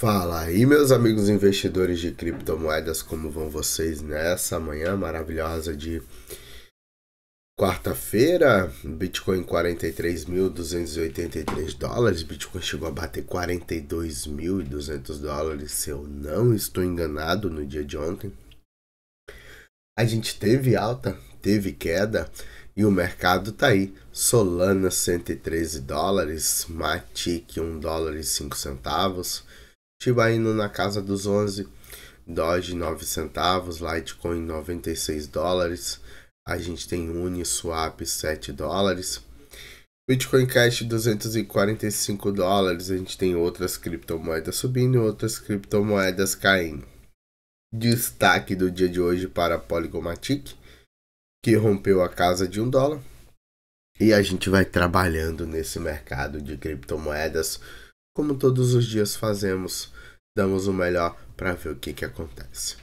Fala aí, meus amigos investidores de criptomoedas, como vão vocês nessa manhã maravilhosa de quarta-feira? Bitcoin 43.283 dólares, Bitcoin chegou a bater 42.200 dólares, se eu não estou enganado, no dia de ontem. A gente teve alta, teve queda e o mercado tá aí. Solana 113 dólares, Matic 1 dólar e 5 centavos. Shiba Inu na casa dos 11, Doge 9 centavos, Litecoin 96 dólares, a gente tem Uniswap 7 dólares, Bitcoin Cash 245 dólares, a gente tem outras criptomoedas subindo e outras criptomoedas caindo. Destaque do dia de hoje para Polygomatic, que rompeu a casa de 1 dólar. E a gente vai trabalhando nesse mercado de criptomoedas como todos os dias fazemos, damos o melhor para ver o que, que acontece.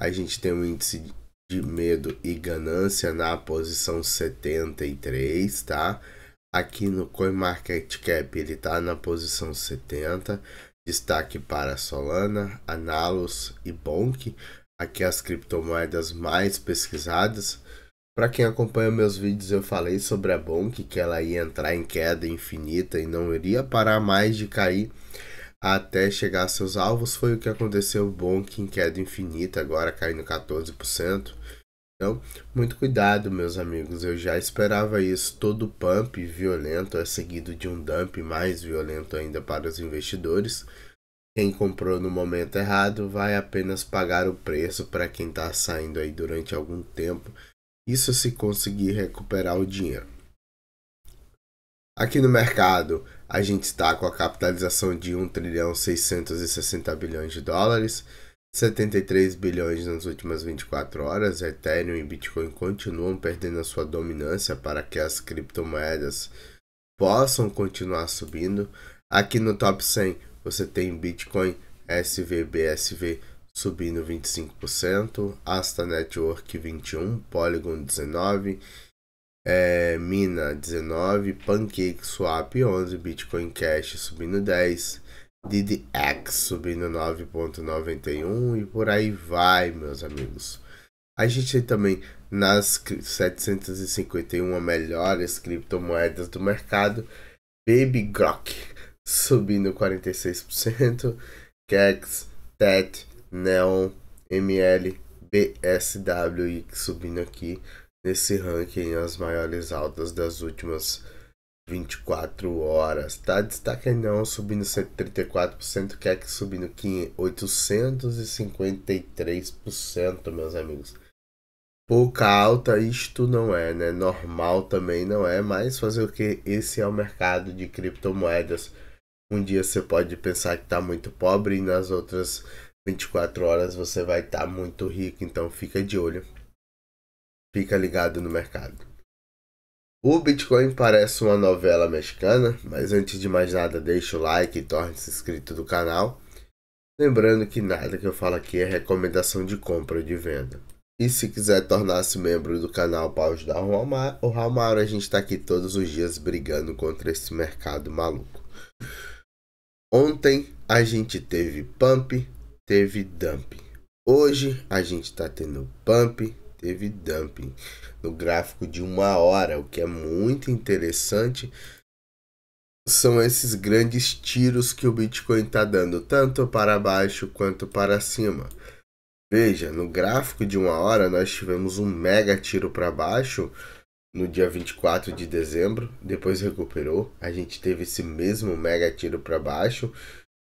A gente tem um índice de medo e ganância na posição 73, tá? Aqui no CoinMarketCap ele está na posição 70. Destaque para Solana, Analos e Bonk. Aqui as criptomoedas mais pesquisadas. Para quem acompanha meus vídeos, eu falei sobre a Bonk, que ela ia entrar em queda infinita e não iria parar mais de cair até chegar a seus alvos. Foi o que aconteceu Bonk em queda infinita, agora caindo 14%. Então, muito cuidado, meus amigos. Eu já esperava isso. Todo pump violento é seguido de um dump mais violento ainda para os investidores. Quem comprou no momento errado vai apenas pagar o preço para quem está saindo aí durante algum tempo isso se conseguir recuperar o dinheiro. Aqui no mercado, a gente está com a capitalização de 1 trilhão 660 bilhões de dólares, 73 bilhões nas últimas 24 horas. Ethereum e Bitcoin continuam perdendo a sua dominância para que as criptomoedas possam continuar subindo. Aqui no top 100, você tem Bitcoin, SVB, BSV subindo 25%, Asta Network 21, Polygon 19, é, Mina 19, Pancake Swap 11, Bitcoin Cash subindo 10, DDX subindo 9.91 e por aí vai, meus amigos. A gente tem também nas 751 melhores criptomoedas do mercado, Baby Grok subindo 46%, Kex, TET Neon ML BSW subindo aqui nesse ranking as maiores altas das últimas 24 horas. Tá destaque não subindo 134%, que subindo 853%, meus amigos. Pouca alta isto não é, né? Normal também não é, mas fazer o que? Esse é o mercado de criptomoedas. Um dia você pode pensar que tá muito pobre e nas outras 24 horas você vai estar tá muito rico, então fica de olho. Fica ligado no mercado. O Bitcoin parece uma novela mexicana, mas antes de mais nada, deixa o like e torne-se inscrito do canal. Lembrando que nada que eu falo aqui é recomendação de compra ou de venda. E se quiser tornar-se membro do canal para ajudar o Ramaro, a gente está aqui todos os dias brigando contra esse mercado maluco. Ontem a gente teve pump, teve dumping. Hoje a gente está tendo pump, teve dumping no gráfico de uma hora, o que é muito interessante. São esses grandes tiros que o Bitcoin está dando, tanto para baixo quanto para cima. Veja, no gráfico de uma hora nós tivemos um mega tiro para baixo no dia 24 de dezembro, depois recuperou. A gente teve esse mesmo mega tiro para baixo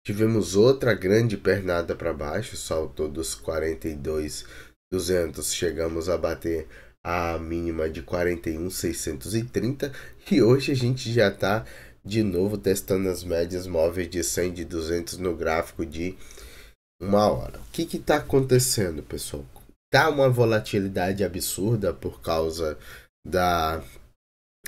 Tivemos outra grande pernada para baixo, saltou dos 42,200, chegamos a bater a mínima de 41,630 e hoje a gente já está de novo testando as médias móveis de 100 de 200 no gráfico de uma hora. O que está acontecendo, pessoal? Tá uma volatilidade absurda por causa da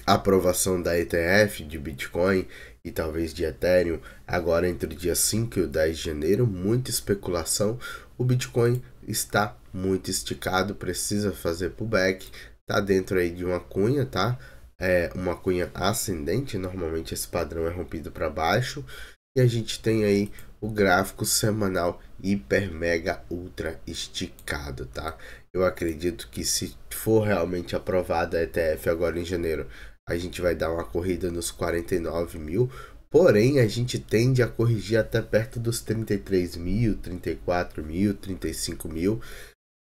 aprovação da ETF de Bitcoin e talvez de Ethereum agora entre o dia 5 e o 10 de janeiro, muita especulação. O Bitcoin está muito esticado, precisa fazer pullback, tá dentro aí de uma cunha, tá? É uma cunha ascendente, normalmente esse padrão é rompido para baixo. E a gente tem aí o gráfico semanal hiper mega ultra esticado, tá? Eu acredito que se for realmente aprovada a ETF agora em janeiro, a gente vai dar uma corrida nos 49 mil, porém a gente tende a corrigir até perto dos 33 mil, 34 mil, 35 mil.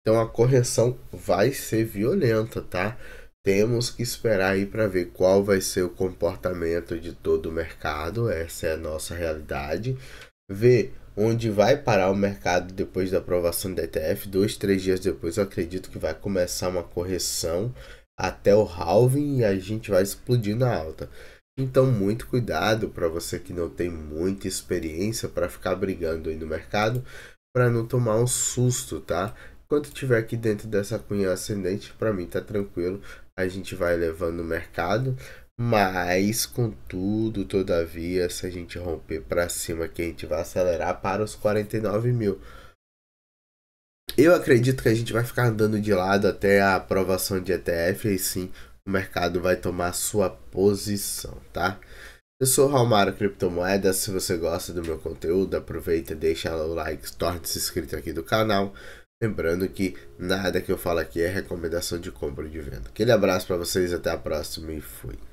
Então a correção vai ser violenta, tá? Temos que esperar aí para ver qual vai ser o comportamento de todo o mercado. Essa é a nossa realidade ver onde vai parar o mercado depois da aprovação do ETF. Dois, três dias depois, eu acredito que vai começar uma correção até o halving e a gente vai explodir na alta. Então, muito cuidado para você que não tem muita experiência para ficar brigando aí no mercado, para não tomar um susto, tá? Enquanto tiver aqui dentro dessa cunha ascendente, para mim tá tranquilo, a gente vai levando o mercado. Mas, contudo, todavia, se a gente romper para cima, aqui, a gente vai acelerar para os 49 mil. Eu acredito que a gente vai ficar andando de lado até a aprovação de ETF e sim o mercado vai tomar sua posição, tá? Eu sou o Raulmaro Criptomoedas, se você gosta do meu conteúdo, aproveita, deixa o like, torne-se inscrito aqui do canal. Lembrando que nada que eu falo aqui é recomendação de compra ou de venda. Aquele abraço para vocês, até a próxima e fui.